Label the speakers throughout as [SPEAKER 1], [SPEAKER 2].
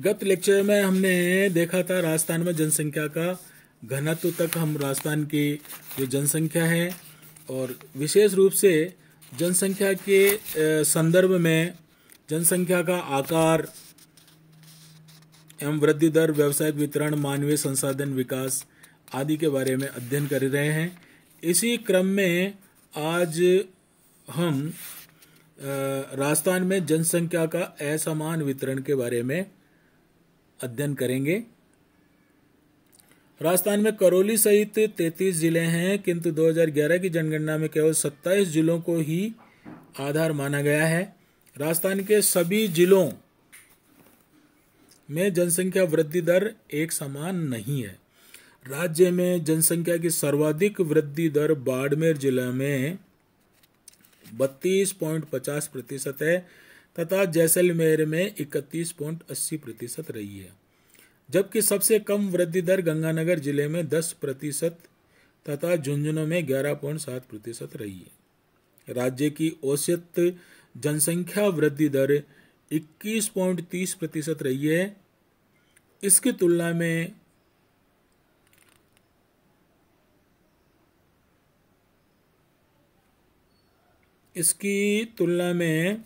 [SPEAKER 1] गत लेक्चर में हमने देखा था राजस्थान में जनसंख्या का घनत्व तक हम राजस्थान की जो जनसंख्या है और विशेष रूप से जनसंख्या के संदर्भ में जनसंख्या का आकार एवं वृद्धि दर व्यावसायिक वितरण मानवीय संसाधन विकास आदि के बारे में अध्ययन कर रहे हैं इसी क्रम में आज हम राजस्थान में जनसंख्या का असमान वितरण के बारे में अध्ययन करेंगे राजस्थान में करौली सहित 33 जिले हैं किंतु 2011 की जनगणना में केवल 27 जिलों को ही आधार माना गया है राजस्थान के सभी जिलों में जनसंख्या वृद्धि दर एक समान नहीं है राज्य में जनसंख्या की सर्वाधिक वृद्धि दर बाड़मेर जिला में पचास प्रतिशत है तथा जैसलमेर में इकतीस पॉइंट अस्सी प्रतिशत रही है जबकि सबसे कम वृद्धि दर गंगानगर जिले में दस प्रतिशत तथा झुंझुनू में ग्यारह पॉइंट सात प्रतिशत रही है राज्य की औसत जनसंख्या वृद्धि दर इक्कीस पॉइंट तीस प्रतिशत रही है इसकी तुलना में इसकी तुलना में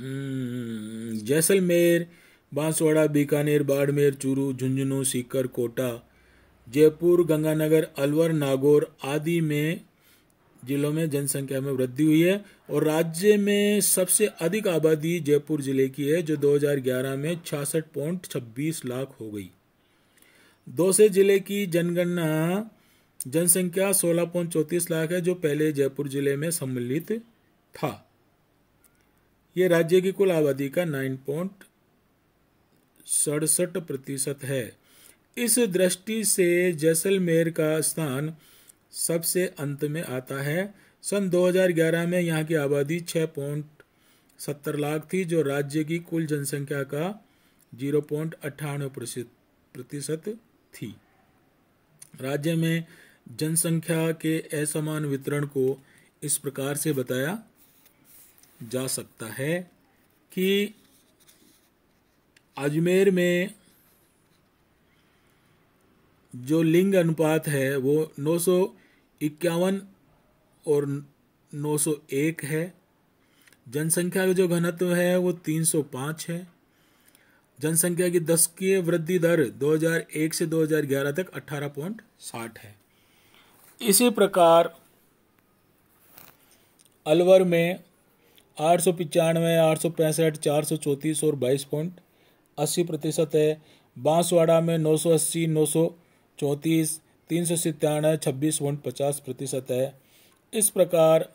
[SPEAKER 1] हम्म, जैसलमेर बांसवाड़ा बीकानेर बाड़मेर चूरू झुंझुनू सीकर कोटा जयपुर गंगानगर अलवर नागौर आदि में जिलों में जनसंख्या में वृद्धि हुई है और राज्य में सबसे अधिक आबादी जयपुर जिले की है जो 2011 में छियासठ पॉइंट छब्बीस लाख हो गई दौसे जिले की जनगणना जनसंख्या सोलह पॉइंट चौंतीस लाख है जो पहले जयपुर जिले में सम्मिलित था ये राज्य की कुल आबादी का नाइन पॉइंट सड़सठ प्रतिशत है इस दृष्टि से जैसलमेर का स्थान सबसे अंत में आता है सन 2011 में यहाँ की आबादी छः पॉइंट सत्तर लाख थी जो राज्य की कुल जनसंख्या का जीरो पॉइंट अट्ठानवे प्रतिशत थी राज्य में जनसंख्या के असमान वितरण को इस प्रकार से बताया जा सकता है कि अजमेर में जो लिंग अनुपात है वो नौ सौ इक्यावन और 901 है जनसंख्या का जो घनत्व है वो 305 है जनसंख्या की दस की वृद्धि दर 2001 से 2011 तक 18.60 है इसी प्रकार अलवर में आठ सौ पचानवे आठ सौ पैंसठ चार सौ चौंतीस और बाईस पॉइंट अस्सी प्रतिशत है बांसवाड़ा में नौ सौ अस्सी नौ सौ चौंतीस तीन सौ सितानवे छब्बीस पॉइंट पचास प्रतिशत है इस प्रकार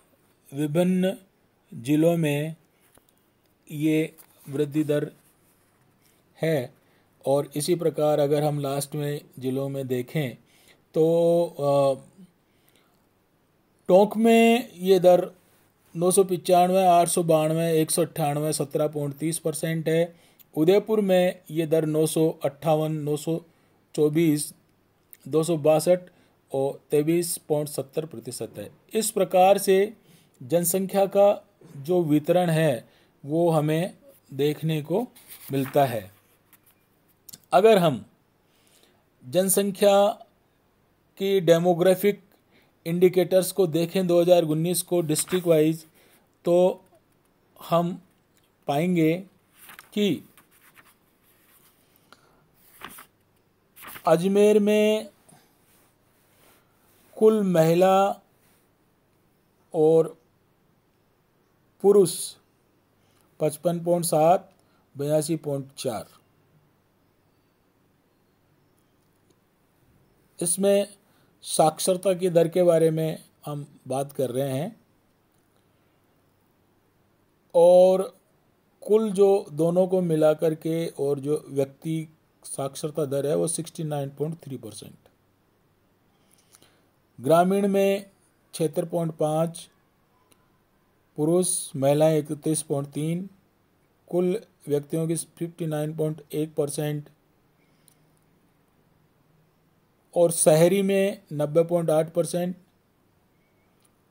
[SPEAKER 1] विभिन्न जिलों में ये वृद्धि दर है और इसी प्रकार अगर हम लास्ट में ज़िलों में देखें तो टोंक में ये दर नौ सौ पचानवे आठ सौ बानवे एक सौ अट्ठानवे सत्रह पॉइंट तीस परसेंट है उदयपुर में ये दर नौ सौ अट्ठावन नौ सौ चौबीस दो सौ बासठ और तेईस पॉइंट सत्तर प्रतिशत है इस प्रकार से जनसंख्या का जो वितरण है वो हमें देखने को मिलता है अगर हम जनसंख्या की डेमोग्राफिक इंडिकेटर्स को देखें 2019 को डिस्ट्रिक्ट वाइज तो हम पाएंगे कि अजमेर में कुल महिला और पुरुष पचपन पॉइंट सात बयासी पॉइंट चार इसमें साक्षरता की दर के बारे में हम बात कर रहे हैं और कुल जो दोनों को मिलाकर के और जो व्यक्ति साक्षरता दर है वो 69.3 परसेंट ग्रामीण में छिहत्तर पॉइंट पाँच पुरुष महिलाएं इकतीस पॉइंट तीन कुल व्यक्तियों की 59.1 परसेंट और शहरी में नब्बे पॉइंट आठ परसेंट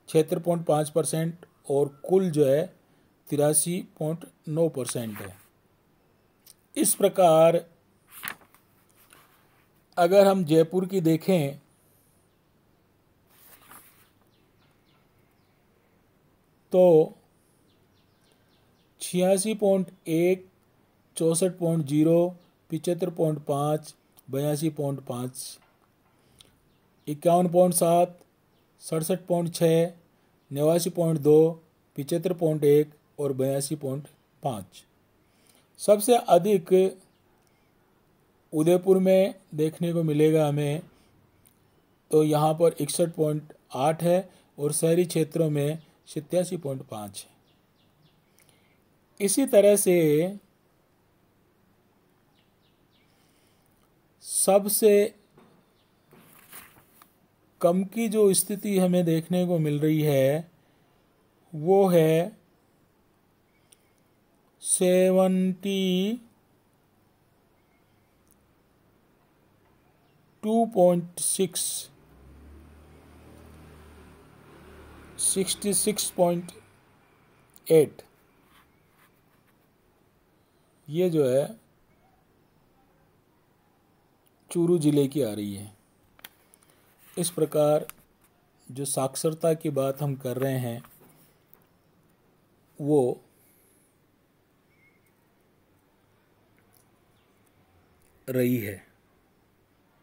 [SPEAKER 1] छिहत्तर पॉइंट पाँच परसेंट और कुल जो है तिरासी पॉइंट नौ परसेंट है इस प्रकार अगर हम जयपुर की देखें तो छियासी पॉइंट एक चौंसठ पॉइंट जीरो पिचहत्तर पॉइंट पाँच बयासी पॉइंट पाँच इक्यावन पॉइंट सात सड़सठ पॉइंट छः नवासी पॉइंट दो पिचहत्तर पॉइंट एक और बयासी पॉइंट पाँच सबसे अधिक उदयपुर में देखने को मिलेगा हमें तो यहाँ पर इकसठ पॉइंट आठ है और शहरी क्षेत्रों में सत्यासी पॉइंट पाँच है इसी तरह से सबसे कम की जो स्थिति हमें देखने को मिल रही है वो है seventy two point six sixty six point eight ये जो है चूरू ज़िले की आ रही है इस प्रकार जो साक्षरता की बात हम कर रहे हैं वो रही है